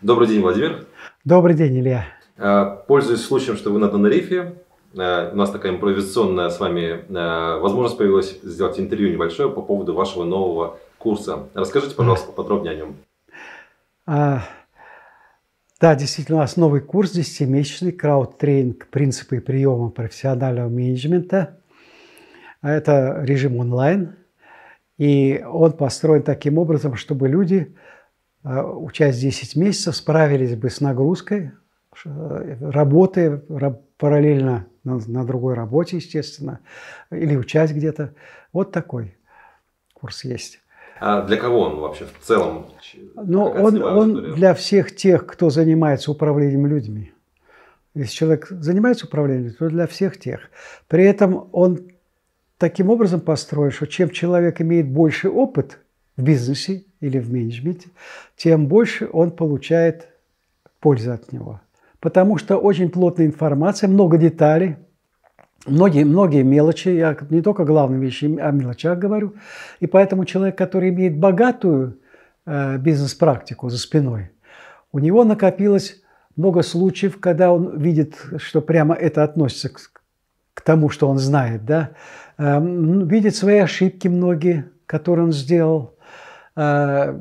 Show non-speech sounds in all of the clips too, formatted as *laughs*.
Добрый день, Владимир. Добрый день, Илья. Э, пользуясь случаем, что вы на Донорифе, э, у нас такая импровизационная с вами э, возможность появилась сделать интервью небольшое по поводу вашего нового курса. Расскажите, пожалуйста, подробнее о нем. А, да, действительно, у нас новый курс 10-месячный крауд «Принципы и приемы профессионального менеджмента». Это режим онлайн, и он построен таким образом, чтобы люди Э, учась 10 месяцев, справились бы с нагрузкой э, работы параллельно на другой работе, естественно, или учась где-то. Вот такой курс есть. А для кого он вообще в целом? Ну, он, он для всех тех, кто занимается управлением людьми. Если человек занимается управлением, то для всех тех. При этом он таким образом построен, что чем человек имеет больше опыт в бизнесе, или в менеджменте, тем больше он получает пользы от него. Потому что очень плотная информация, много деталей, многие, многие мелочи. Я не только главные вещи, а о мелочах говорю. И поэтому человек, который имеет богатую э, бизнес-практику за спиной, у него накопилось много случаев, когда он видит, что прямо это относится к, к тому, что он знает, да, э, видит свои ошибки многие, которые он сделал, а,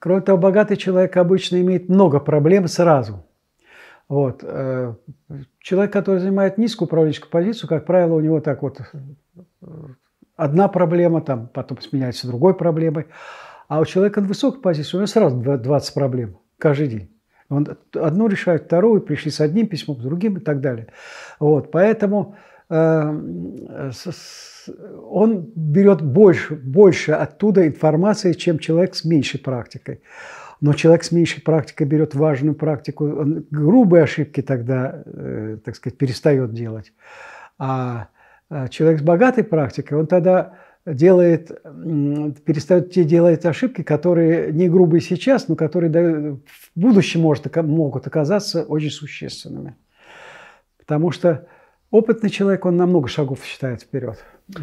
кроме того, богатый человек обычно имеет много проблем сразу. Вот. Э, человек, который занимает низкую управленческую позицию, как правило, у него так вот одна проблема, там потом сменяется другой проблемой. А у человека на высокой позиции у него сразу 20 проблем каждый день. Он одну решает, вторую, пришли с одним письмом, с другим и так далее. Вот, поэтому Эм, э, он берет больше, больше оттуда информации, чем человек с меньшей практикой. Но человек с меньшей практикой берет важную практику, он грубые ошибки тогда, э, так сказать, перестает делать. А э, человек с богатой практикой, он тогда делает, перестает те делать ошибки, которые не грубые сейчас, но которые в будущем может, могут оказаться очень существенными. Потому что Опытный человек, он на много шагов считает вперед.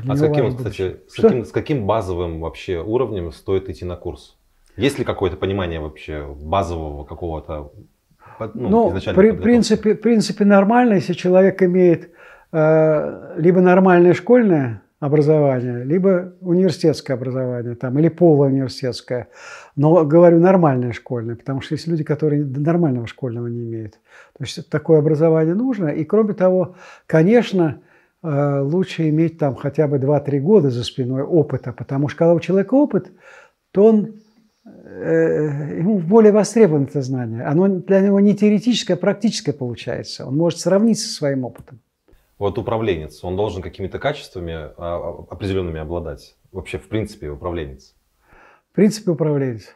а с каким, кстати, с каким, с каким базовым вообще уровнем стоит идти на курс? Есть ли какое-то понимание вообще базового какого-то? Ну, ну при принципе, принципе нормально, если человек имеет э, либо нормальное школьное образование, либо университетское образование там, или полууниверситетское. Но говорю нормальное школьное, потому что есть люди, которые нормального школьного не имеют. То есть такое образование нужно. И кроме того, конечно, э, лучше иметь там хотя бы 2-3 года за спиной опыта, потому что когда у человека опыт, то он э, ему более востребовано это знание. Оно для него не теоретическое, а практическое получается. Он может сравниться со своим опытом вот управленец, он должен какими-то качествами а, а, определенными обладать? Вообще, в принципе, управленец. В принципе, управленец.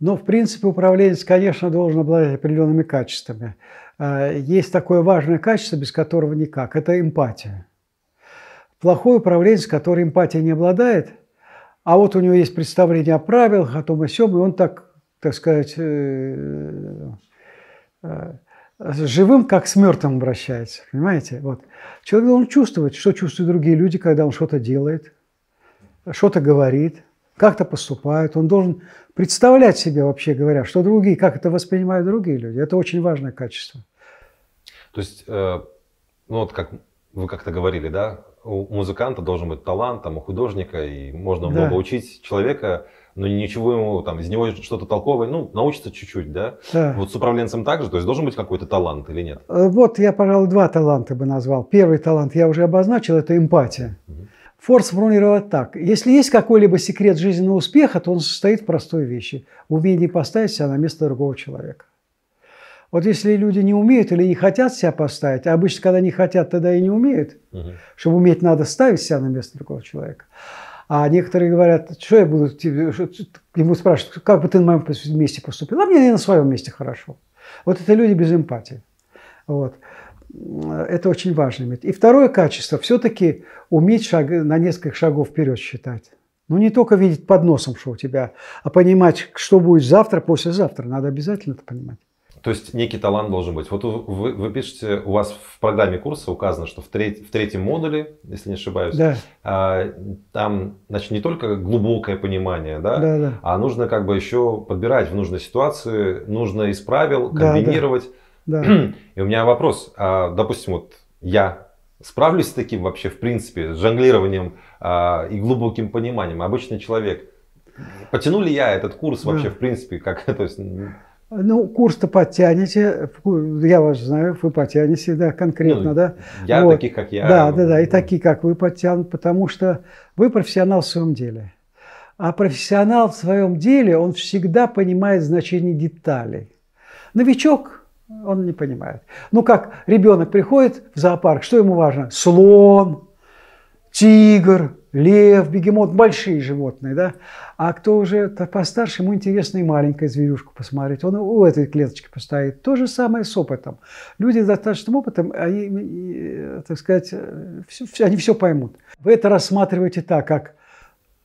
Ну, в принципе, управленец, конечно, должен обладать определенными качествами. А, есть такое важное качество, без которого никак. Это эмпатия. Плохой управленец, который эмпатией не обладает, а вот у него есть представление о правилах, о том и сём, и он так, так сказать, э, э, с живым как с мертвым обращается, понимаете? Вот. Человек должен чувствовать, что чувствуют другие люди, когда он что-то делает, что-то говорит, как-то поступает. Он должен представлять себе, вообще говоря, что другие, как это воспринимают другие люди. Это очень важное качество. То есть, э, ну вот как вы как-то говорили, да, у музыканта должен быть талант, там, у художника, и можно да. много учить человека – но ну, ничего ему там, из него что-то толковое, ну, научится чуть-чуть, да? да? Вот с управленцем также, то есть должен быть какой-то талант или нет? Э, вот я, пожалуй, два таланта бы назвал. Первый талант я уже обозначил, это эмпатия. Угу. Форд сформулировал так. Если есть какой-либо секрет жизненного успеха, то он состоит в простой вещи – в умении поставить себя на место другого человека. Вот если люди не умеют или не хотят себя поставить, а обычно, когда не хотят, тогда и не умеют, угу. чтобы уметь, надо ставить себя на место другого человека – а некоторые говорят, что я буду тебе, ему спрашивать, как бы ты на моем месте поступил? А мне на своем месте хорошо. Вот это люди без эмпатии. Вот. Это очень важно иметь. И второе качество – все-таки уметь шаг, на несколько шагов вперед считать. Ну, не только видеть под носом, что у тебя, а понимать, что будет завтра, послезавтра. Надо обязательно это понимать. То есть некий талант должен быть. Вот вы, вы пишете, у вас в программе курса указано, что в, треть, в третьем модуле, если не ошибаюсь, да. а, там значит, не только глубокое понимание, да, да, да. а нужно как бы еще подбирать в нужной ситуации, нужно из правил комбинировать. Да, *clears throat* да. И у меня вопрос, а, допустим, вот я справлюсь с таким вообще, в принципе, с жонглированием а, и глубоким пониманием, обычный человек. Потяну ли я этот курс вообще, да. в принципе, как, *laughs* то есть... Ну, курс-то подтянете, я вас знаю, вы потянете, да, конкретно, ну, да. Я вот. таких, как я. Да, ну, да, да, и ну. такие, как вы, подтянут, потому что вы профессионал в своем деле. А профессионал в своем деле, он всегда понимает значение деталей. Новичок – он не понимает. Ну как ребенок приходит в зоопарк, что ему важно? Слон, тигр, лев, бегемот, большие животные, да. А кто уже постарше, ему интересно и маленькая зверюшку посмотреть. Он у этой клеточки постоит. То же самое с опытом. Люди с достаточным опытом, они, э, так сказать, все, э, все, они все поймут. Вы это рассматриваете так, как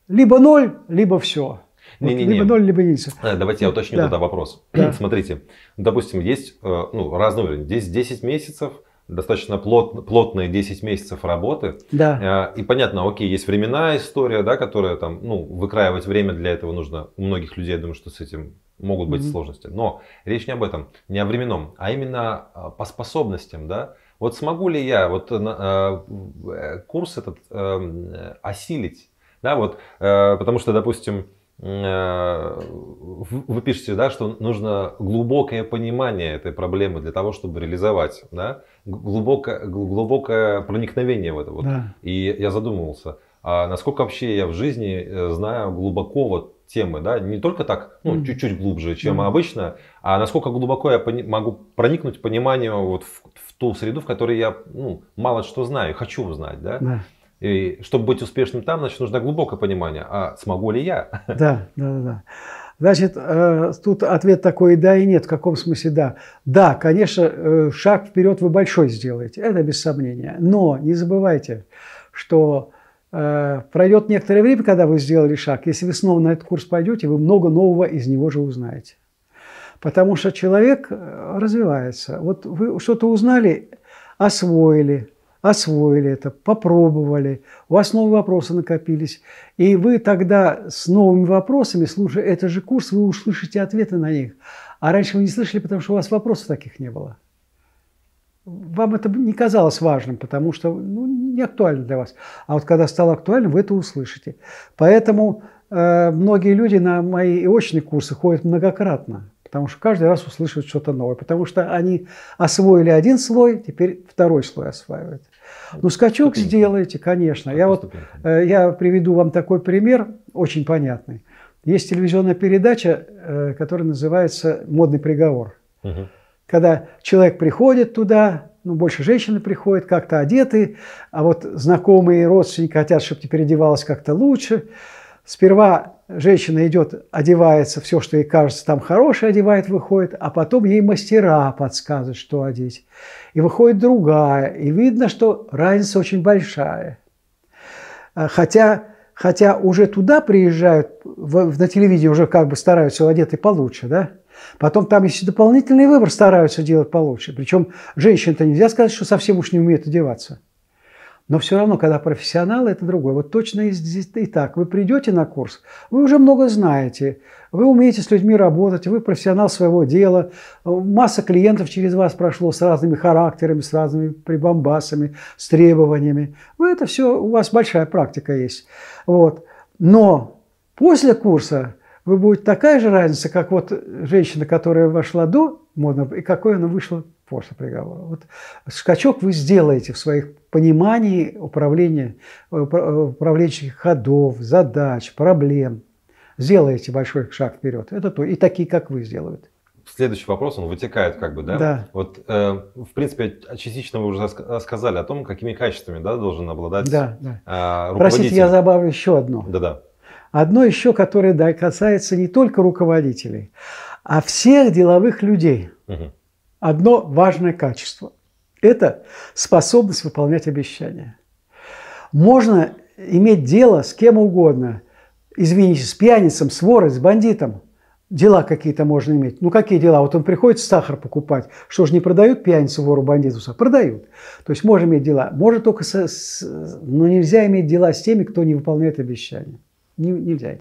либо ноль, либо все. Вот, не, не, либо ноль, либо единица. Э, давайте я уточню да. тогда вопрос. Да. Смотрите, допустим, есть ну, разный уровень. Здесь 10 месяцев – достаточно плот, плотные 10 месяцев работы. Да. А, и понятно, окей, есть временная история, да, которая там, ну, выкраивать время для этого нужно. У многих людей, я думаю, что с этим могут быть mm-hmm. сложности. Но речь не об этом, не о временном, а именно а, по способностям, да. Вот смогу ли я вот а, э, курс этот э, осилить, да, вот, э, потому что, допустим, э, вы пишете, да, что нужно глубокое понимание этой проблемы для того, чтобы реализовать, да, глубокое, глубокое проникновение в это. Вот. Да. И я задумывался, а насколько вообще я в жизни э, знаю глубоко вот темы, да, не только так, ну, mm. чуть-чуть глубже, чем mm. обычно, а насколько глубоко я пони- могу проникнуть пониманию вот в, в ту среду, в которой я ну, мало что знаю, хочу узнать, да. да. И чтобы быть успешным там, значит, нужно глубокое понимание, а смогу ли я? Да, *laughs* да, да. да. Значит, э, тут ответ такой да и нет. В каком смысле да? Да, конечно, э, шаг вперед вы большой сделаете, это без сомнения. Но не забывайте, что э, пройдет некоторое время, когда вы сделали шаг, если вы снова на этот курс пойдете, вы много нового из него же узнаете. Потому что человек развивается. Вот вы что-то узнали, освоили – освоили это, попробовали, у вас новые вопросы накопились. И вы тогда с новыми вопросами, слушая этот же курс, вы услышите ответы на них. А раньше вы не слышали, потому что у вас вопросов таких не было. Вам это не казалось важным, потому что ну, не актуально для вас. А вот когда стало актуально, вы это услышите. Поэтому э, многие люди на мои очные курсы ходят многократно потому что каждый раз услышат что-то новое, потому что они освоили один слой, теперь второй слой осваивают. Ну, скачок Ступеньки. сделайте, конечно. Я вот э, я приведу вам такой пример, очень понятный. Есть телевизионная передача, э, которая называется «Модный приговор». Угу. Когда человек приходит туда, ну, больше женщины приходят, как-то одеты, а вот знакомые родственники хотят, чтобы ты переодевалась как-то лучше. Сперва женщина идет, одевается, все, что ей кажется там хорошее, одевает, выходит, а потом ей мастера подсказывают, что одеть. И выходит другая, и видно, что разница очень большая. А, хотя, хотя уже туда приезжают, в, на телевидении уже как бы стараются одеты получше, да? Потом там еще дополнительный выбор стараются делать получше. Причем женщин-то нельзя сказать, что совсем уж не умеет одеваться – но все равно, когда профессионалы, это другое. Вот точно и, и так. Вы придете на курс, вы уже много знаете, вы умеете с людьми работать, вы профессионал своего дела. Э, масса клиентов через вас прошло с разными характерами, с разными прибамбасами, с требованиями. Вы ну, это все, у вас большая практика есть. Вот. Но после курса вы будет такая же разница, как вот женщина, которая вошла до модного, и какой она вышла после приговора. Вот скачок вы сделаете в своих понимании управления, э, э, управленческих ходов, задач, проблем. Сделаете большой шаг вперед. Это то. И такие, как вы, сделают. Следующий вопрос, он вытекает как бы, да? Да. Вот, э, в принципе, частично вы уже сказали о том, какими качествами да, должен обладать да, да. Э, руководитель. Простите, я добавлю еще одно. Да-да. Одно еще, которое да, касается не только руководителей, а всех деловых людей. Угу одно важное качество – это способность выполнять обещания. Можно иметь дело с кем угодно, извините, с пьяницем, с ворой, с бандитом – дела какие-то можно иметь. Ну, какие дела? Вот он приходит сахар покупать. Что же, не продают пьяницу, вору, бандиту? А продают. То есть можно иметь дела. Может только... Со, с, но нельзя иметь дела с теми, кто не выполняет обещания. Не, нельзя.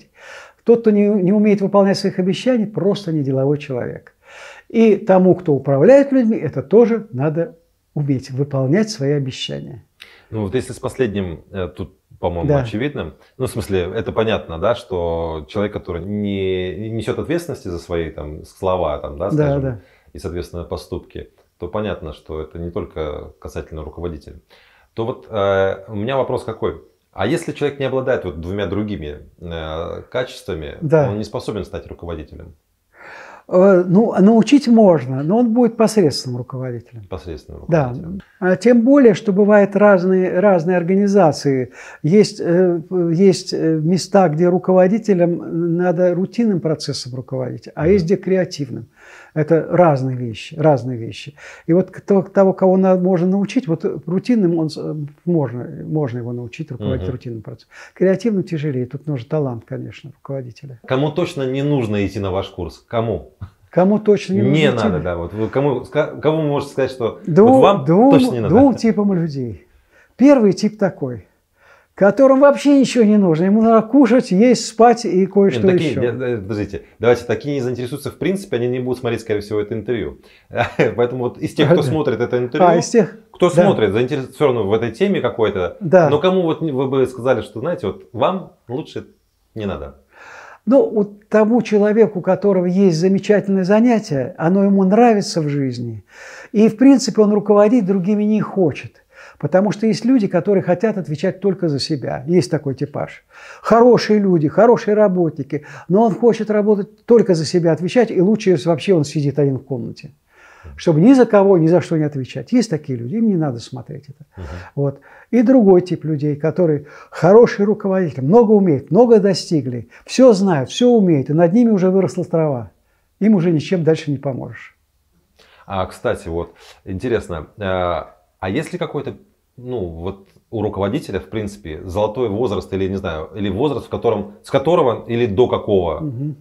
Тот, кто не, не умеет выполнять своих обещаний, просто не деловой человек. И тому, кто управляет людьми, это тоже надо уметь, выполнять свои обещания. Ну вот если с последним, э, тут по-моему, да. очевидным. Ну, в смысле, это понятно, да, что человек, который не несет ответственности за свои там слова, там, да, скажем, да, да. и, соответственно, поступки, то понятно, что это не только касательно руководителя. То вот э, у меня вопрос какой? А если человек не обладает вот двумя другими э, качествами, да. он не способен стать руководителем? Э, ну, научить можно, но он будет посредственным руководителем. Посредственным руководителем. Да. Тем более, что бывают разные, разные организации. Есть, э, есть э, места, где руководителем надо рутинным процессом руководить, а да. есть где креативным. Это разные вещи, разные вещи. И вот того, кого можно научить, вот рутинным он, э, можно, можно его научить руководить угу. рутинным процессом. Креативным тяжелее, тут нужен талант, конечно, руководителя. Кому точно не нужно идти на ваш курс? Кому? Кому точно не, нужно? Не надо, да. Вот вы кому, кому вы можете сказать, что двум, вот вам двум, точно не надо? Двум типам людей. Первый тип такой которым вообще ничего не нужно. Ему надо кушать, есть, спать и кое-что Нет, такие, еще. Нет, э, подождите, давайте, такие не заинтересуются, в принципе, они не будут смотреть, скорее всего, это интервью. *laughs* Поэтому вот из тех, кто а, смотрит это интервью, а, из тех, кто да. смотрит, заинтересован в этой теме какой-то, да. но кому вот вы бы сказали, что, знаете, вот вам лучше не надо. Ну, вот тому человеку, у которого есть замечательное занятие, оно ему нравится в жизни, и, в принципе, он руководить другими не хочет – Потому что есть люди, которые хотят отвечать только за себя. Есть такой типаж. Хорошие люди, хорошие работники, но он хочет работать только за себя, отвечать, и лучше вообще он сидит один в комнате чтобы ни за кого, ни за что не отвечать. Есть такие люди, им не надо смотреть это. Uh-huh. Вот. И другой тип людей, которые хорошие руководители, много умеют, много достигли, все знают, все умеют, и над ними уже выросла трава. Им уже ничем дальше не поможешь. А, кстати, вот интересно, э, а если какой-то, ну, вот у руководителя, в принципе, золотой возраст или, не знаю, или возраст, в котором, с которого или до какого угу.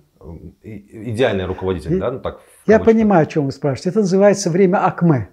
идеальный руководитель, и, да, ну так. Я понимаю, о чем вы спрашиваете. Это называется время акме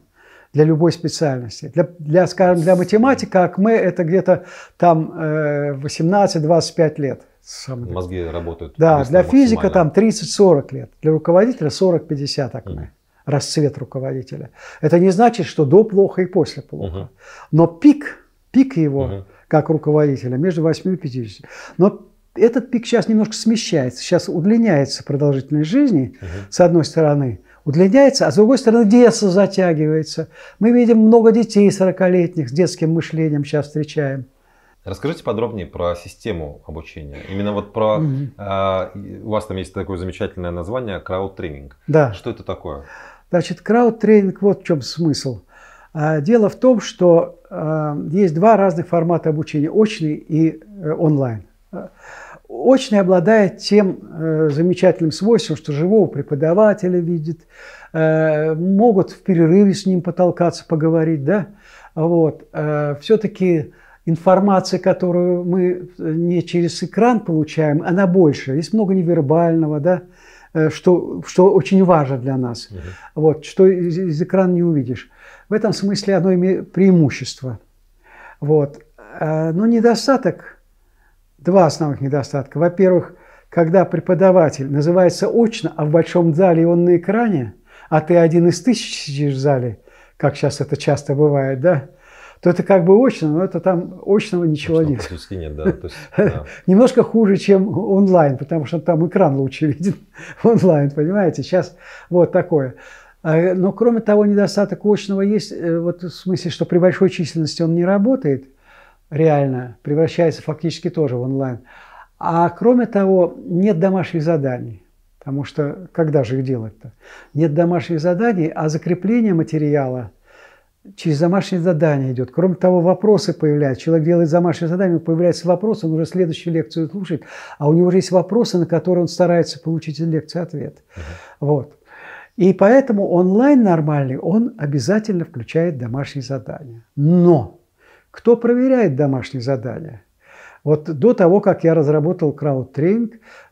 для любой специальности. Для, для скажем, для математика акме это где-то там 18-25 э, лет. Мозги работают. Да, для физика там 30-40 лет, для руководителя 40-50 акме. Mm расцвет руководителя. Это не значит, что до плохо и после плохо. Угу. Но пик, пик его угу. как руководителя между 8 и 50. Но этот пик сейчас немножко смещается. Сейчас удлиняется продолжительность жизни, угу. с одной стороны, удлиняется, а с другой стороны детство затягивается. Мы видим много детей 40-летних с детским мышлением сейчас встречаем. Расскажите подробнее про систему обучения. Именно вот про... mm Э, у вас там есть такое замечательное название – краудтренинг. Да. Что это такое? Значит, крауд вот в чем смысл. А, дело в том, что а, есть два разных формата обучения – очный и э, онлайн. А, очный обладает тем э, замечательным свойством, что живого преподавателя видит, э, могут в перерыве с ним потолкаться, поговорить, да, вот. Все-таки информация, которую мы не через экран получаем, она больше. Есть много невербального, да, Э, что, что очень важно для нас. Угу. Вот, что из, из экрана не увидишь. В этом смысле оно имеет преимущество. Вот. А, но недостаток, два основных недостатка. Во-первых, когда преподаватель называется очно, а в большом зале он на экране, а ты один из тысяч сидишь в зале, как сейчас это часто бывает, да, то это как бы очно, но это там очного ничего нет. Практически нет, да. есть, *laughs* да. Немножко хуже, чем онлайн, потому что там экран лучше виден *laughs* онлайн, понимаете? Сейчас вот такое. А, но кроме того, недостаток очного есть, э, вот в смысле, что при большой численности он не работает реально, превращается фактически тоже в онлайн. А кроме того, нет домашних заданий. Потому что когда же их делать-то? Нет домашних заданий, а закрепление материала – через домашнее задание идет. Кроме того, вопросы появляются. Человек делает домашнее задание, появляется вопрос, он уже следующую лекцию слушает, а у него уже есть вопросы, на которые он старается получить из лекции ответ. Uh-huh. Вот. И поэтому онлайн нормальный, он обязательно включает домашние задания. Но кто проверяет домашние задания? Вот до того, как я разработал крауд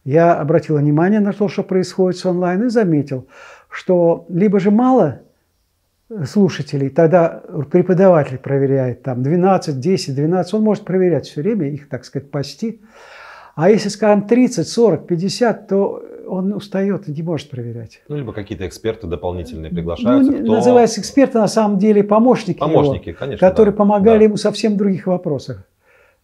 я обратил внимание на то, что происходит с онлайн, и заметил, что либо же мало слушателей, тогда преподаватель проверяет там 12, 10, 12, он может проверять все время, их, так сказать, пасти. А если, скажем, 30, 40, 50, то он устает и не может проверять. Ну, либо какие-то эксперты дополнительные ну, приглашаются. Ну, кто... Называются эксперты, на самом деле, помощники Помощники, его, конечно. Которые да, помогали да. ему совсем в других вопросах.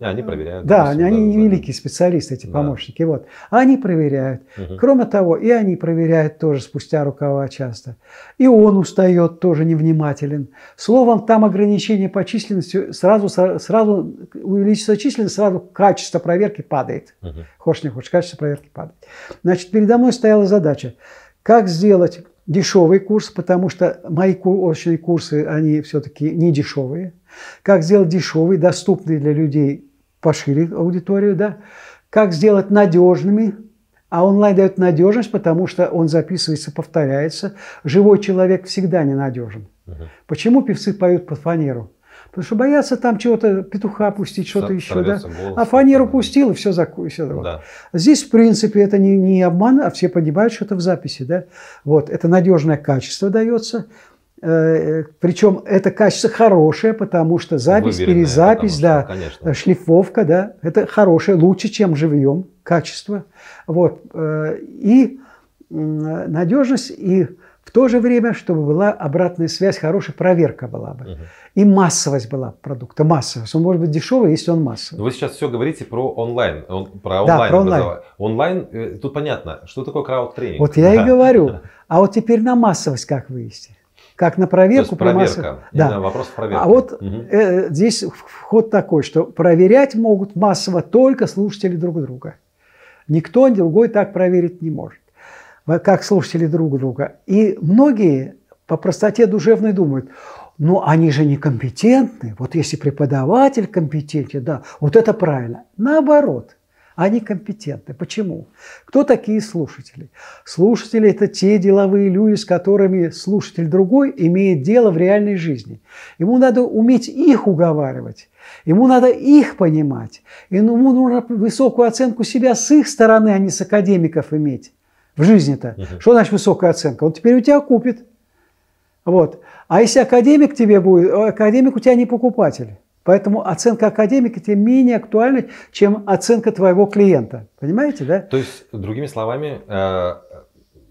А, они проверяют. Да, допустим, они, да, они да. не великие специалисты, эти да. помощники. Вот. они проверяют. Угу. Кроме того, и они проверяют тоже спустя рукава часто. И он устает, тоже невнимателен. Словом, там ограничение по численности, сразу, сразу увеличится численность, сразу качество проверки падает. Угу. Хочешь не хочешь, качество проверки падает. Значит, передо мной стояла задача, как сделать дешевый курс, потому что мои очные курсы, они все-таки не дешевые. Как сделать дешевый, доступный для людей пошире аудиторию, да, как сделать надежными, а онлайн дает надежность, потому что он записывается, повторяется. Живой человек всегда ненадежен. Угу. Почему певцы поют под фанеру? Потому что боятся там чего-то, петуха пустить, что-то еще. Да? Голос, а фанеру да. пустил, и все закрылось. Да. Здесь, в принципе, это не, не обман, а все понимают, что это в записи. Да? Вот, это надежное качество дается. Э, э, Причем это качество хорошее, потому что запись, Выверенная, перезапись, что, да, конечно. Э, шлифовка, да, это хорошее, лучше, чем живьем, качество. Вот. И надежность, и в то же время, чтобы была обратная связь, хорошая проверка была бы. Угу. И массовость была продукта, массовость. Он может быть дешевый, если он массовый. Ну, вы сейчас все говорите про онлайн, он, про онлайн. Да, про онлайн. онлайн, тут понятно, что такое краудтренинг? Вот я да. и *laughs* говорю. А вот теперь на массовость как вывести? как на проверку. То есть проверка. Масс... Да. Вопрос проверки. А вот угу. э, здесь вход такой, что проверять могут массово только слушатели друг друга. Никто другой так проверить не может, как слушатели друг друга. И многие по простоте душевной думают, ну они же некомпетентны, вот если преподаватель компетентен, да, вот это правильно. Наоборот, они компетентны. Почему? Кто такие слушатели? Слушатели – это те деловые люди, с которыми слушатель другой имеет дело в реальной жизни. Ему надо уметь их уговаривать. Ему надо их понимать. Ему нужно высокую оценку себя с их стороны, а не с академиков иметь. В жизни-то. Угу. Что значит высокая оценка? Он теперь у тебя купит. Вот. А если академик тебе будет, э, академик у тебя не покупатель. Поэтому оценка академика тем менее актуальна, чем оценка твоего клиента. Понимаете, да? То есть, другими словами, э,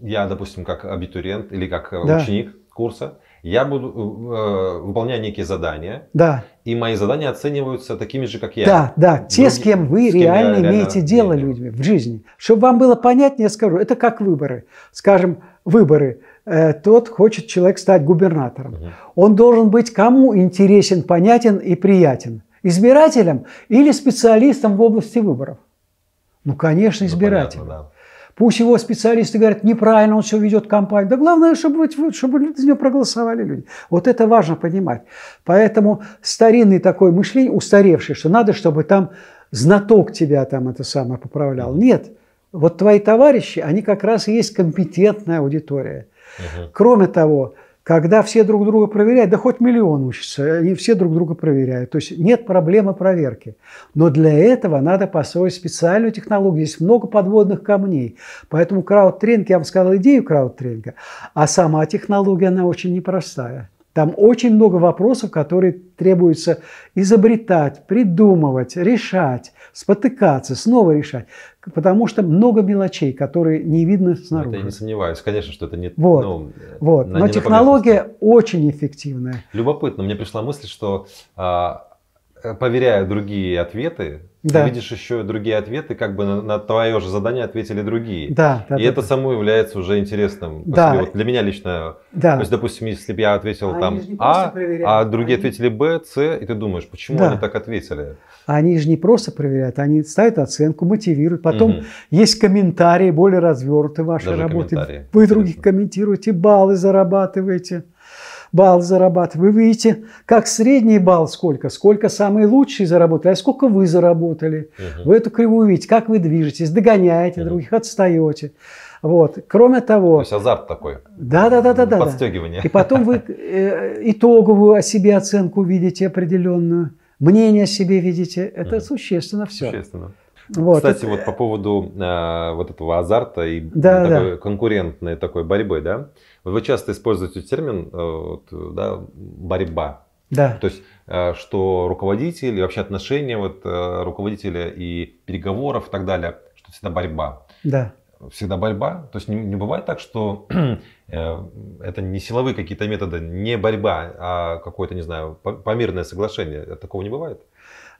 я, допустим, как абитуриент или как э, да. ученик курса, я буду э, выполняю некие задания. Да. И мои задания оцениваются такими же, как я. Да, да. Те, Други... с кем вы с кем реально, реально имеете дело людьми в жизни. Чтобы вам было понятнее, я скажу, это как выборы. Скажем, выборы. Э, тот хочет человек стать губернатором. Он должен быть кому интересен, понятен и приятен? Избирателям или специалистам в области выборов? Ну, конечно, ну, избирателям. Пусть его специалисты говорят, неправильно он все ведет кампанию. Да главное, чтобы, чтобы за него проголосовали люди. Вот это важно понимать. Поэтому старинный такой мышление, устаревший, что надо, чтобы там знаток тебя там это самое поправлял. Нет. Вот твои товарищи, они как раз и есть компетентная аудитория. Угу. Кроме того, когда все друг друга проверяют, да хоть миллион учится они все друг друга проверяют. То есть нет проблемы проверки. Но для этого надо построить специальную технологию. Здесь много подводных камней. Поэтому крауд я вам сказал идею крауд а сама технология, она очень непростая. Там очень много вопросов, которые требуется изобретать, придумывать, решать, спотыкаться, снова решать. Потому что много мелочей, которые не видно снаружи. Это я не сомневаюсь, конечно, что это не... Вот, ну, вот. но технология очень эффективная. Любопытно, мне пришла мысль, что а, Э, поверяя другие ответы, да. видишь еще другие ответы, как бы на, на твое же задание ответили другие. Да, да, и да, это да. само является уже интересным. Да. Вот для меня лично. Да. То есть, допустим, если бы я ответил а там А, а другие они... ответили Б, С, и ты думаешь, почему да. они так ответили? А они же не просто проверяют, они ставят оценку, мотивируют. Потом угу. есть комментарии более развернутые ваши Даже работы. Вы других комментируете, баллы зарабатываете балл зарабатывать. Вы видите, как средний балл сколько, сколько самые лучшие заработали, а сколько вы заработали. Угу. Вы эту кривую видите, как вы движетесь, догоняете угу. других, отстаете. Вот. Кроме того... То есть азарт такой. Да, да, да, да, да. Подстегивание. И потом вы э, итоговую о себе оценку видите определенную, мнение о себе видите. Это угу. существенно все. Существенно. Вот, Кстати, это... вот по поводу э, вот этого азарта и да, такой да. конкурентной такой борьбы, да? Вы часто используете термин э, вот, да, борьба. Да. То есть, э, что руководитель вообще отношения вот, э, руководителя и переговоров и так далее, что всегда борьба. Да. Всегда борьба. То есть не, не бывает так, что *clears throat* это не силовые какие-то методы, не борьба, а какое-то, не знаю, помирное соглашение. Такого не бывает.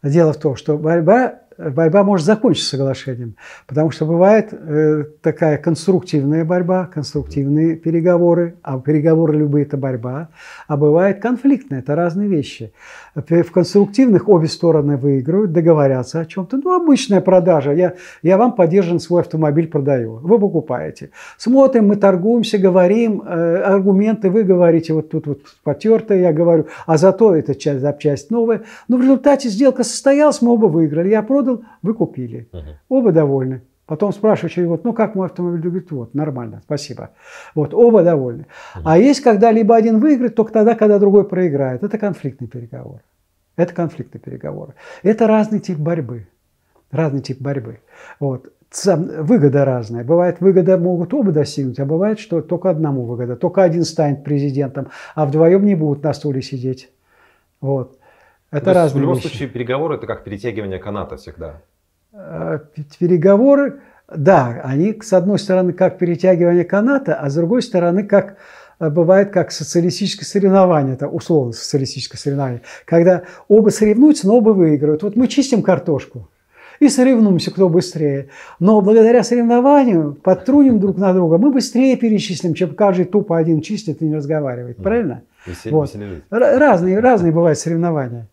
Дело в том, что борьба борьба может закончиться соглашением, потому что бывает э, такая конструктивная борьба, конструктивные переговоры, а переговоры любые – это борьба, а бывает конфликтная – это разные вещи. В конструктивных обе стороны выигрывают, договорятся о чем-то. Ну, обычная продажа. Я, я вам поддержан свой автомобиль продаю, вы покупаете. Смотрим, мы торгуемся, говорим, э, аргументы вы говорите, вот тут вот потертое я говорю, а зато эта часть, запчасть новая. Но в результате сделка состоялась, мы оба выиграли. Я продал продал, вы купили. Угу. Оба довольны. Потом спрашиваю человека, вот, ну как мой автомобиль? Говорит, вот, нормально, спасибо. Вот, оба довольны. Угу. А есть, когда либо один выиграет, только тогда, когда другой проиграет. Это конфликтный переговор. Это конфликтные переговоры. Это разный тип борьбы. Разный тип борьбы. Вот выгода разная. Бывает, выгода могут оба достигнуть, а бывает, что только одному выгода. Только один станет президентом, а вдвоем не будут на стуле сидеть. Вот. Это То разные В любом вещи. случае переговоры это как перетягивание каната всегда. А, переговоры, да, они с одной стороны как перетягивание каната, а с другой стороны как а, бывает как социалистическое соревнование, это условно социалистическое соревнование, когда оба соревнуются, но оба выигрывают. Вот мы чистим картошку и соревнуемся, кто быстрее. Но благодаря соревнованию, подтруним друг на друга, мы быстрее перечислим, чем каждый тупо один чистит и не разговаривает. Правильно? Mm. Весель, вот. Весележить. Разные, разные бывают соревнования.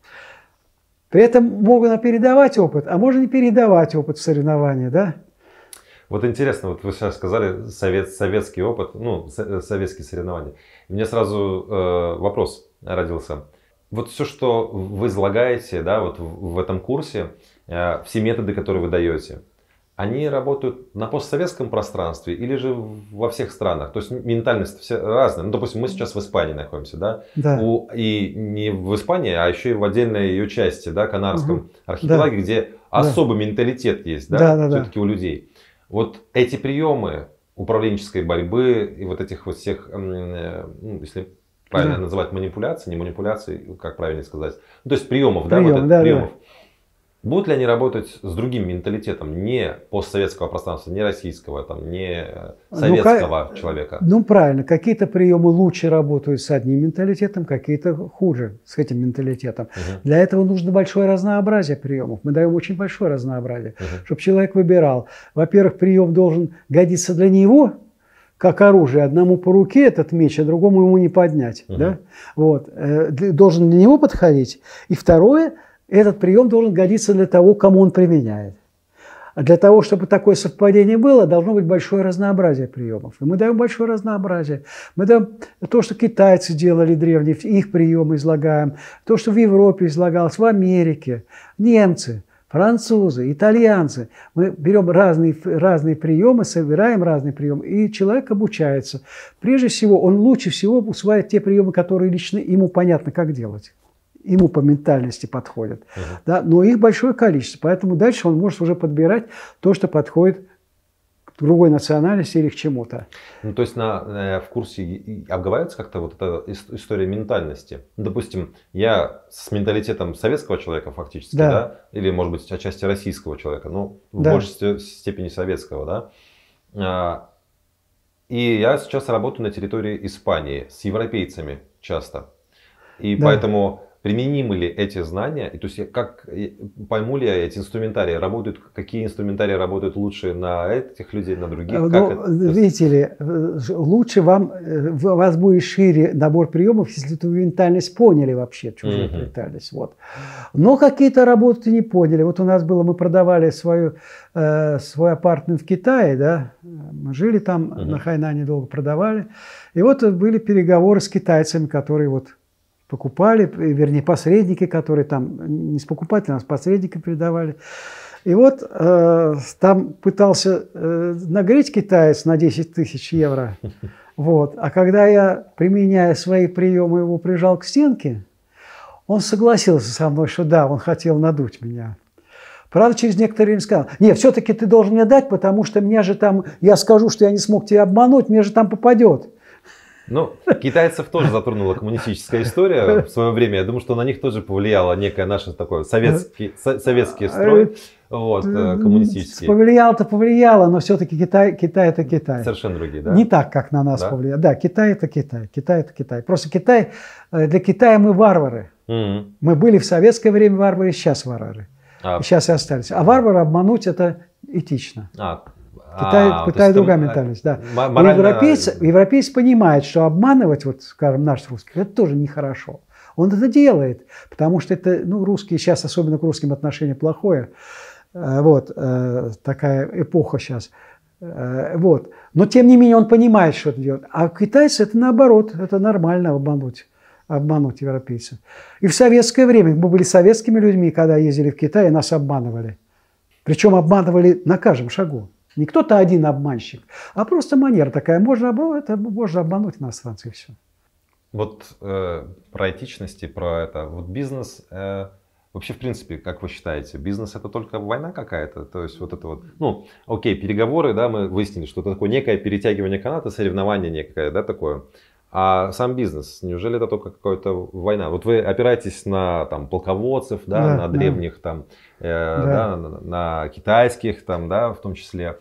При этом могут передавать опыт, а можно не передавать опыт в соревнования, да? Вот интересно, вот вы сейчас сказали совет, советский опыт, ну, советские соревнования. И у меня сразу э, вопрос родился. Вот все, что вы излагаете, да, вот в, в этом курсе, э, все методы, которые вы даете, они работают на постсоветском пространстве или же во всех странах? То есть ментальность все разная. Ну, допустим, мы сейчас в Испании находимся, да? да. У, и не в Испании, а еще и в отдельной ее части, да, Канарском угу. архипелаге, да. где да. особый менталитет есть, да, да, да все-таки да. у людей. Вот эти приемы управленческой борьбы и вот этих вот всех, ну, если правильно да. называть манипуляции, не манипуляции, как правильно сказать, ну, то есть приемов, Прием, да, вот это, да, приемов. Да Будут ли они работать с другим менталитетом, не постсоветского пространства, не российского, там, не э, ну, советского ну, человека? Ну правильно, какие-то приемы лучше работают с одним менталитетом, какие-то хуже с этим менталитетом. Угу. Для этого нужно большое разнообразие приемов. Мы даем очень большое разнообразие, угу. чтобы человек выбирал. Во-первых, прием должен годиться для него, как оружие. Одному по руке этот меч, а другому ему не поднять. Угу. Да? Вот. Э, должен для него подходить. И второе – этот прием должен годиться для того, кому он применяет. А для того, чтобы такое совпадение было, должно быть большое разнообразие приемов. И мы даем большое разнообразие. Мы даем то, что китайцы делали древние, их приемы излагаем, то, что в Европе излагалось, в Америке, немцы, французы, итальянцы. Мы берем разные, разные приемы, собираем разные приемы, и человек обучается. Прежде всего, он лучше всего усваивает те приемы, которые лично ему понятно, как делать ему по ментальности подходят. Uh -huh. Да? Но их большое количество, поэтому дальше он может уже подбирать то, что подходит к другой национальности или к чему-то. Ну, то есть на, э, в курсе обговаривается как-то вот эта история ментальности? Допустим, я с менталитетом советского человека фактически, да, да? или, может быть, отчасти российского человека, но ну, в да. большей степени советского, да? А, и я сейчас работаю на территории Испании с европейцами часто. И да. поэтому применимы ли эти знания, и то есть как пойму ли я эти инструментарии, работают, какие инструментарии работают лучше на этих людей, на других? Э, ну, это? видите ли, э, лучше вам, у э, вас будет шире набор приемов, если вы ментальность поняли вообще, чужую угу. ментальность. Вот. Но какие-то работы не поняли. Вот у нас было, мы продавали свою, э, свой апартмент в Китае, да, мы жили там, угу. на Хайнане долго продавали. И вот были переговоры с китайцами, которые вот покупали, э, вернее, посредники, которые там не с покупателем, а с посредниками передавали. И вот э, там пытался э, нагреть китаец на 10 тысяч евро. *laughs* Вот. А когда я, применяя свои приемы, его прижал к стенке, он согласился со мной, что да, он хотел надуть меня. Правда, через некоторое время сказал, не, все-таки ты должен мне дать, потому что мне же там, я скажу, что я не смог тебя обмануть, мне же там попадет. Ну, китайцев тоже затронула коммунистическая история в свое время. Я думаю, что на них тоже повлияло некое наше такое советский, советский строй, вот, э, э, коммунистический. Повлияло-то повлияло, но все-таки Китай, Китай это Китай. Совершенно другие, да? Не так, как на нас да? повлияло. Да, Китай это Китай, Китай это Китай. Просто Китай, э, для Китая мы варвары. Mm-hmm. Мы были в советское время варвары, сейчас варвары. А... сейчас и остались. А варвара обмануть это этично. А, Китай, а, Китай другая там, ментальность, да. Морально... Европейцы, э, европейцы понимают, что обманывать, вот, скажем, наш русских, это тоже нехорошо. Он это делает, потому что это, ну, русские сейчас, особенно к русским отношение плохое. Э, вот, э, такая эпоха сейчас. Вот. Но, тем не менее, он понимает, что это делает. А китайцы это наоборот, это нормально обмануть обмануть европейцев. И в советское время, мы были советскими людьми, когда ездили в Китай, нас обманывали. Причем обманывали на каждом шагу. Не кто-то один обманщик, а просто манера такая. Можно, это, можно обмануть иностранцев и все. Вот э, про этичность и про это. Вот бизнес, э, вообще в принципе, как вы считаете, бизнес это только война какая-то? То есть вот это вот, ну, окей, переговоры, да, мы выяснили, что это такое некое перетягивание каната, соревнование некое, да, такое. А сам бизнес, неужели это только какая-то война? Вот вы опираетесь на там полководцев, да, да на древних да. там, э, да. Да, на, на китайских там, да, в том числе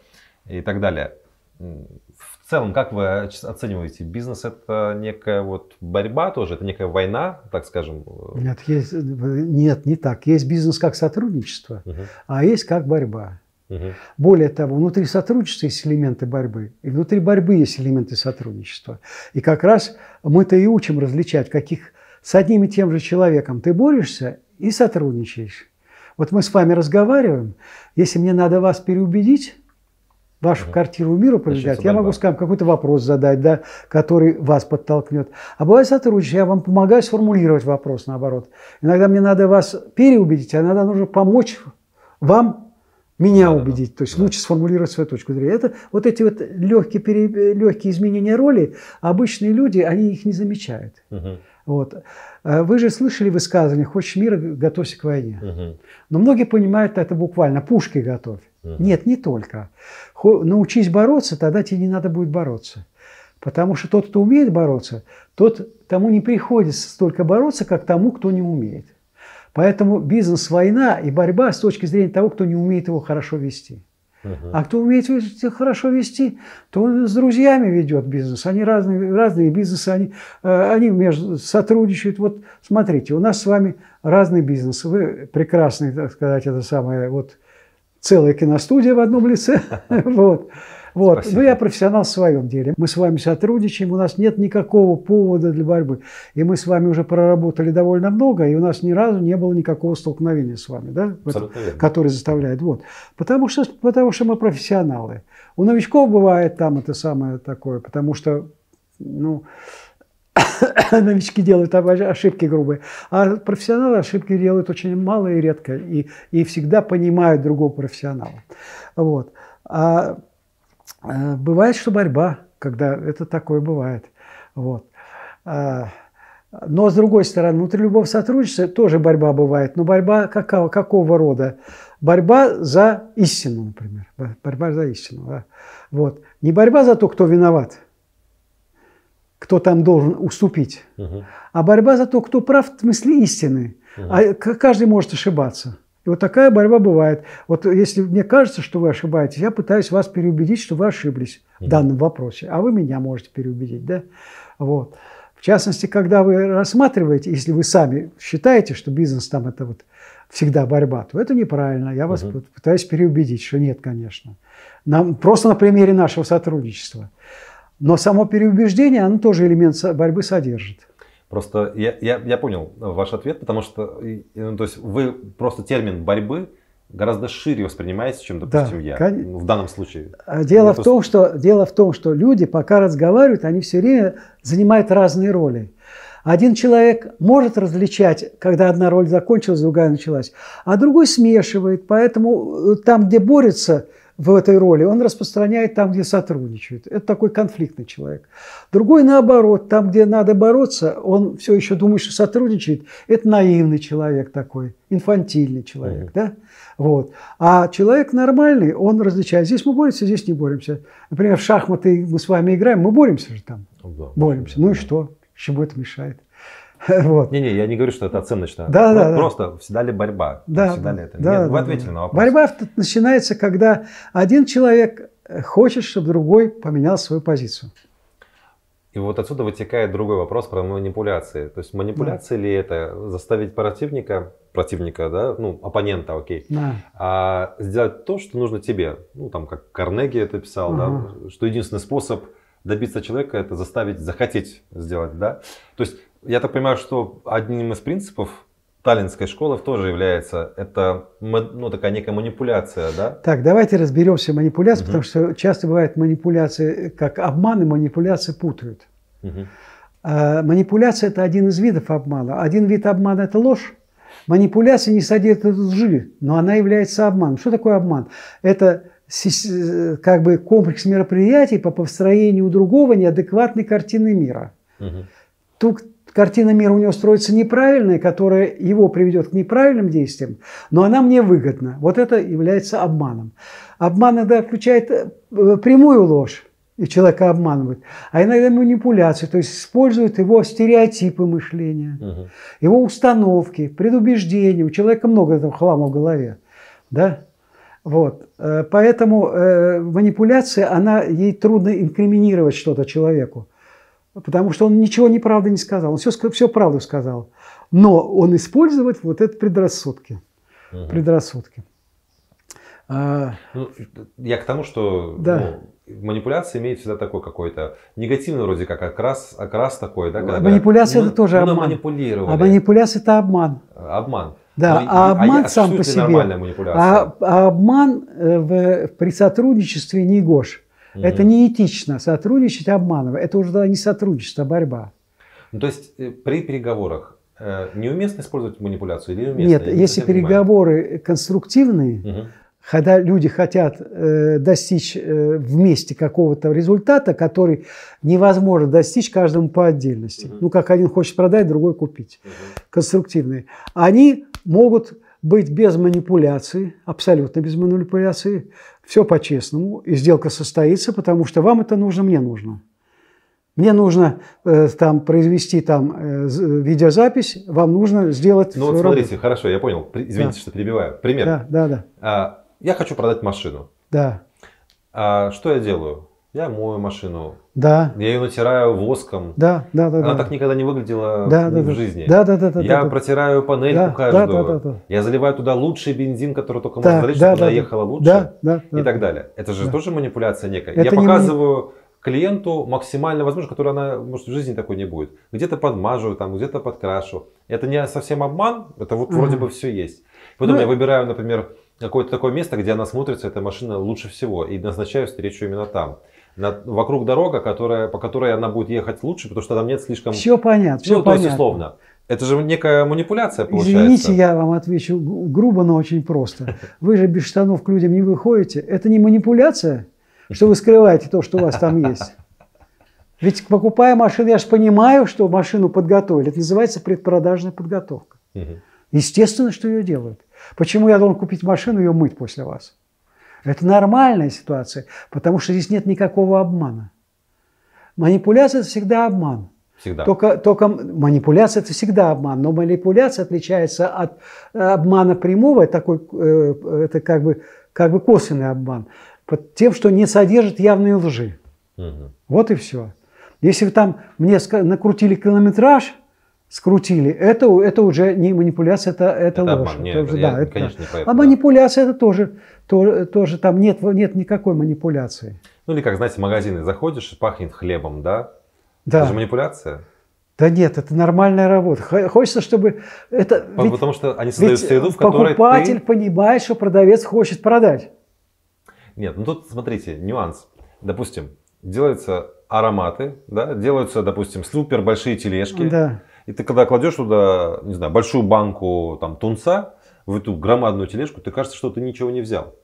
и так далее. В целом, как вы оцениваете бизнес? Это некая вот борьба тоже, это некая война, так скажем? Нет, есть, э, нет не так. Есть бизнес как сотрудничество, угу. а есть как борьба. Угу. Более того, внутри сотрудничества есть элементы борьбы, и внутри борьбы есть элементы сотрудничества. И как раз мы-то и учим различать, каких с одним и тем же человеком ты борешься и сотрудничаешь. Вот мы с вами разговариваем, если мне надо вас переубедить, вашу да. картину мира повидать, я могу сказать, какой-то вопрос задать, да, который вас подтолкнет. А бывает сотрудничество, я вам помогаю сформулировать вопрос, наоборот. Иногда мне надо вас переубедить, а иногда нужно помочь вам меня да, убедить, то есть да. лучше сформулировать свою точку зрения. Это вот эти вот легкие, пере, легкие изменения роли, обычные люди, они их не замечают. Угу. Вот. А вы же слышали высказывание «Хочешь мира, готовься к войне». Угу. Но многие понимают это буквально «пушки готовь». Угу. Нет, не только научись бороться, тогда тебе не надо будет бороться. Потому что тот, кто умеет бороться, тот тому не приходится столько бороться, как тому, кто не умеет. Поэтому бизнес – война и борьба с точки зрения того, кто не умеет его хорошо вести. А кто умеет хорошо вести, то он с друзьями ведет бизнес. Они разные, разные бизнесы, они, э, они между, сотрудничают. Вот смотрите, у нас с вами разный бизнес. Вы прекрасный, так сказать, это самое, вот целая киностудия в одном лице. *laughs* Вот. Вот. Спасибо. Но я профессионал в своем деле. Мы с вами сотрудничаем, у нас нет никакого повода для борьбы. И мы с вами уже проработали довольно много, и у нас ни разу не было никакого столкновения с вами, да? Этом, который заставляет. Вот. Потому, что, потому что мы профессионалы. У новичков бывает там это самое такое, потому что, ну, *coughs* новички делают ошибки грубые, а профессионалы ошибки делают очень мало и редко, и, и всегда понимают другого профессионала. Вот. А, а бывает, что борьба, когда это такое бывает. Вот. А, но с другой стороны, внутри любого сотрудничества тоже борьба бывает, но борьба какого, какого рода? Борьба за истину, например. Борьба за истину. Да? Вот. Не борьба за то, кто виноват, кто там должен уступить, угу. а борьба за то, кто прав в смысле истины. Угу. А каждый может ошибаться. И вот такая борьба бывает. Вот если мне кажется, что вы ошибаетесь, я пытаюсь вас переубедить, что вы ошиблись в данном вопросе, а вы меня можете переубедить, да? Вот. В частности, когда вы рассматриваете, если вы сами считаете, что бизнес там это вот всегда борьба, то это неправильно. Я вас угу. пытаюсь переубедить, что нет, конечно. Нам, просто на примере нашего сотрудничества. Но само переубеждение, оно тоже элемент борьбы содержит. Просто я, я, я понял э, ваш ответ, потому что ну, то есть вы просто термин борьбы гораздо шире воспринимаете, чем, допустим, да, я кон... Ну, в данном случае. А дело я в, том, что, дело в том, что люди, пока разговаривают, они все время занимают разные роли. Один человек может различать, когда одна роль закончилась, другая началась, а другой смешивает. Поэтому э, там, где борется, в этой роли, он распространяет там, где сотрудничают. Это такой конфликтный человек. Другой, наоборот, там, где надо бороться, он все еще думает, что сотрудничает. Это наивный человек такой, инфантильный человек. Mm-hmm. Да? Вот. А человек нормальный, он различает. Здесь мы боремся, здесь не боремся. Например, в шахматы мы с вами играем, мы боремся же там. Да, боремся. ну и что? Чему это мешает? *laughs* Вот. Не-не, я не говорю, что это оценочно. Да, это да, просто всегда ли борьба? Да, всегда ли это? Да, Нет, вы ответили да. на вопрос. Борьба начинается, когда один человек э, хочет, чтобы другой поменял свою позицию. И вот отсюда вытекает другой вопрос про манипуляции. То есть манипуляции да. ли это заставить противника, противника, да, ну, оппонента, окей, да. а сделать то, что нужно тебе. Ну, там, как Карнеги это писал, угу. да, что единственный способ добиться человека это заставить захотеть сделать, да. То есть я так понимаю, что одним из принципов таллинской школы тоже является это ну, такая некая манипуляция, да? Так, давайте разберемся в манипуляции, угу. потому что часто бывают манипуляции, э, как обман и манипуляции путают. Угу. манипуляция – это один из видов обмана. Один вид обмана – это ложь. Манипуляция не содержит лжи, но она является обманом. Что такое обман? Это э, как бы комплекс мероприятий по построению другого неадекватной картины мира. Угу. Тут картина мира у него строится неправильная, которая его приведет к неправильным действиям, но она мне выгодна. Вот это является обманом. Обман иногда включает э, э, прямую ложь, и человека обманывают, а иногда манипуляцию, то есть используют его стереотипы мышления, угу. его установки, предубеждения. У человека много этого хлама в голове, да? Вот. Э, поэтому манипуляция, она, ей трудно инкриминировать что-то человеку потому что он ничего неправды не сказал, он все, все правду сказал. Но он использует вот это предрассудки. Угу. Предрассудки. А... Ну, я к тому, что да. ну, манипуляция имеет всегда такой какой-то негативный вроде как окрас, окрас такой. Да, когда манипуляция говорят, это тоже обман. А манипуляция это обман. Обман. Да, а обман а, сам а по себе. А, а обман а, а э, в, при сотрудничестве не гош. Угу. Это неэтично сотрудничать, обманывая. Это уже не сотрудничество, а борьба. Ну, то есть э, при переговорах э, неуместно использовать манипуляцию или уместно? Нет, Я если не переговоры понимаю. конструктивные, угу. когда люди хотят э, достичь э, вместе какого-то результата, который невозможно достичь каждому по отдельности. Угу. Ну, как один хочет продать, другой купить. Угу. Конструктивные. Они могут быть без манипуляции, абсолютно без манипуляции, все по-честному, и сделка состоится, потому что вам это нужно, мне нужно. Мне нужно э, там произвести там э, э видеозапись, вам нужно сделать. Ну вот смотрите, работу. хорошо, я понял. При, извините, да. что перебиваю. Пример. Да, да, да. А, я хочу продать машину. Да. А, что я делаю? Я мою машину. Да. Я ее натираю воском. Да, да, да. Она да. так никогда не выглядела да, да, в жизни. Да, да, да, да. Я да, протираю да, панельку да, каждую. Да, да, да, Я заливаю туда лучший бензин, который только можно залить, да, чтобы да, она ехала лучше. Да, да, и да, так далее. Это же да. тоже манипуляция некая. Это Я показываю не... клиенту максимально возможно, которой она, может, в жизни такой не будет. Где-то подмажу, там, где-то подкрашу. Это не совсем обман, это вот вроде бы все есть. Потом ну, я выбираю, например, какое-то такое место, где она смотрится, эта машина лучше всего, и назначаю встречу именно там на, вокруг дорога, которая, по которой она будет ехать лучше, потому что там нет слишком... Все понятно. Все ну, понятно. то есть условно. Это же некая манипуляция получается. Извините, я вам отвечу грубо, но очень просто. Вы же без штанов к людям не выходите. Это не манипуляция, что вы скрываете то, что у вас там есть. Ведь покупая машину, я же понимаю, что машину подготовили. Это называется предпродажная подготовка. Естественно, что ее делают. Почему я должен купить машину и ее мыть после вас? Это нормальная ситуация, потому что здесь нет никакого обмана. Манипуляция – это всегда обман. Всегда. Только, только манипуляция – это всегда обман, но манипуляция отличается от э, обмана прямого, такой, э, это как бы, как бы косвенный обман, под тем, что не содержит явной лжи. Угу. Вот и все. Если там мне накрутили километраж – скрутили. Это, это уже не манипуляция, это, это, это ложь. Обман. Нет, уже, я, да, это, конечно, да. Не а манипуляция это тоже, тоже, тоже там нет, нет никакой манипуляции. Ну или как, знаете, в магазины заходишь, пахнет хлебом, да? Да. Это же манипуляция. Да нет, это нормальная работа. Хочется, чтобы это... Потому, ведь, потому что они создают среду, в которой покупатель ты... понимает, что продавец хочет продать. Нет, ну тут смотрите, нюанс. Допустим, делаются ароматы, да, делаются, допустим, супер большие тележки. Да и ты когда кладешь туда, не знаю, большую банку там тунца, в эту громадную тележку, ты кажется, что ты ничего не взял.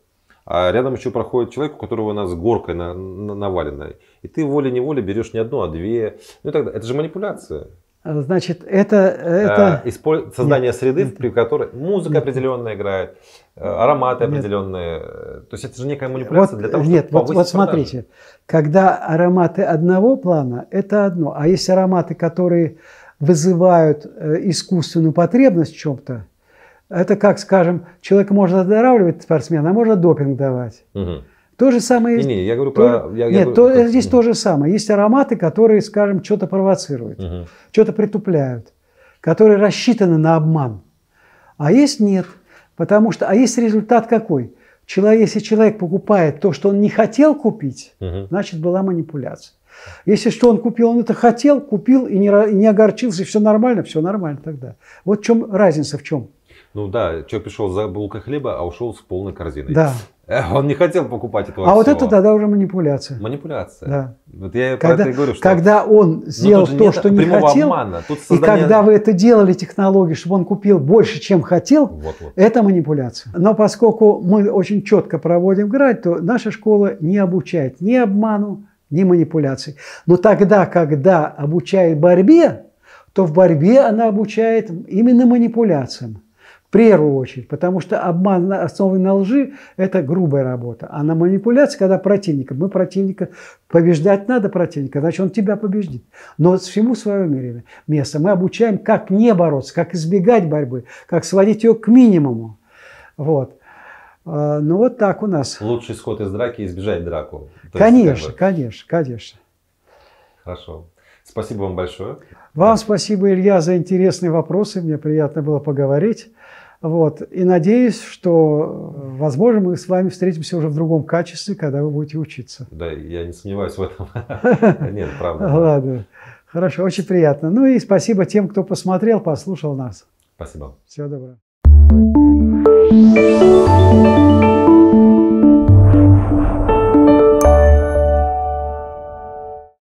А рядом еще проходит человек, у которого она с горкой на, на, навалена. И ты волей-неволей берешь не одну, а две. Ну и так Это же манипуляция. А, значит, это... это... А, использ... Создание Нет. среды, Нет. при которой музыка Нет. определенная играет, э, ароматы Нет. определенные. То есть это же некая манипуляция вот, для того, чтобы Нет, вот, вот смотрите, когда ароматы одного плана, это одно. А есть ароматы, которые вызывают э, искусственную потребность в чем-то, это как, скажем, человека можно оздоравливать спортсмена, а можно допинг давать. Угу. То же самое есть. Не, не, я говорю про. Я, нет, я говорю, то, э, здесь угу. то же самое. Есть ароматы, которые, скажем, что-то провоцируют, угу. что-то притупляют, которые рассчитаны на обман. А есть нет. Потому что, а есть результат какой? Человек, если человек покупает то, что он не хотел купить, угу. значит была манипуляция. Если что он купил, он это хотел, купил и не, не огорчился, и все нормально, все нормально тогда. Вот в чем разница, в чем? Ну да, человек пришел за булкой хлеба, а ушел с полной корзиной. Да. Он не хотел покупать этого А всего. вот это тогда уже манипуляция. Манипуляция. Да. Вот я когда, про это и говорю, что... Когда он ну, сделал то, что не хотел, обмана. Тут создание... и когда вы это делали, технологии, чтобы он купил больше, чем хотел, вот, вот. это манипуляция. Но поскольку мы очень четко проводим грань, то наша школа не обучает ни обману, ни манипуляций. Но тогда, когда обучает борьбе, то в борьбе она обучает именно манипуляциям. В первую очередь, потому что обман, основанный на лжи, это грубая работа. А на манипуляции, когда противника, мы противника, побеждать надо противника, значит он тебя побеждит, Но всему свое время, место. Мы обучаем, как не бороться, как избегать борьбы, как сводить ее к минимуму. Вот. А, ну вот так у нас. Лучший исход из драки – избежать драку. То конечно, есть, как бы... конечно, конечно. Хорошо. Спасибо вам большое. Вам да. спасибо, Илья, за интересные вопросы. Мне приятно было поговорить. Вот. И надеюсь, что, возможно, мы с вами встретимся уже в другом качестве, когда вы будете учиться. Да, я не сомневаюсь в этом. *laughs* Нет, правда. Ладно. Хорошо, очень приятно. Ну и спасибо тем, кто посмотрел, послушал нас. Спасибо. Всего доброго. Thank you.